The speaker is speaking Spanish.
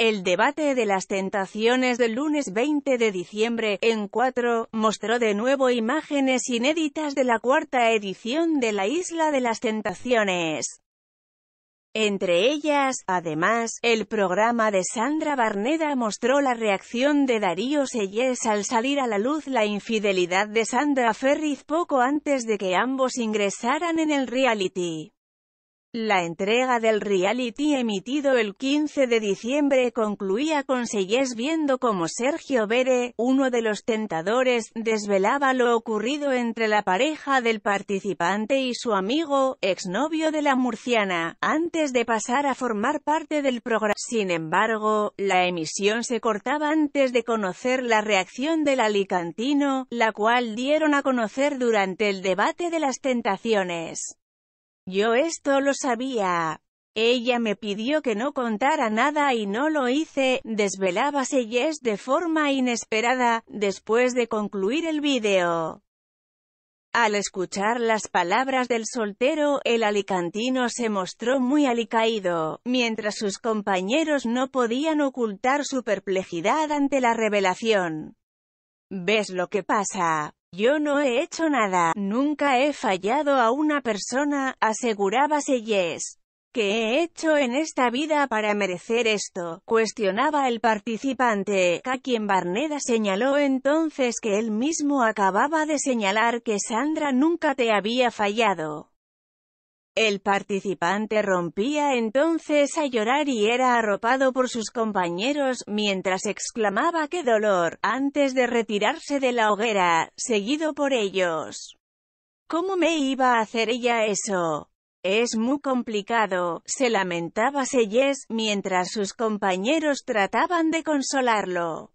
El debate de las tentaciones del lunes 20 de diciembre, en 4, mostró de nuevo imágenes inéditas de la cuarta edición de la Isla de las Tentaciones. Entre ellas, además, el programa de Sandra Barneda mostró la reacción de Darío Sellés al salir a la luz la infidelidad de Sandra Ferriz poco antes de que ambos ingresaran en el reality. La entrega del reality emitido el 15 de diciembre concluía con Seyes viendo cómo Sergio Bere, uno de los tentadores, desvelaba lo ocurrido entre la pareja del participante y su amigo, exnovio de la murciana, antes de pasar a formar parte del programa. Sin embargo, la emisión se cortaba antes de conocer la reacción del alicantino, la cual dieron a conocer durante el debate de las tentaciones. Yo esto lo sabía. Ella me pidió que no contara nada y no lo hice, desvelaba Jess de forma inesperada, después de concluir el vídeo. Al escuchar las palabras del soltero, el alicantino se mostró muy alicaído, mientras sus compañeros no podían ocultar su perplejidad ante la revelación. ¿Ves lo que pasa? Yo no he hecho nada, nunca he fallado a una persona, aseguraba Seyes. ¿Qué he hecho en esta vida para merecer esto? cuestionaba el participante, a quien Barneda señaló entonces que él mismo acababa de señalar que Sandra nunca te había fallado. El participante rompía entonces a llorar y era arropado por sus compañeros, mientras exclamaba ¡qué dolor!, antes de retirarse de la hoguera, seguido por ellos. ¿Cómo me iba a hacer ella eso? Es muy complicado, se lamentaba Seyes, mientras sus compañeros trataban de consolarlo.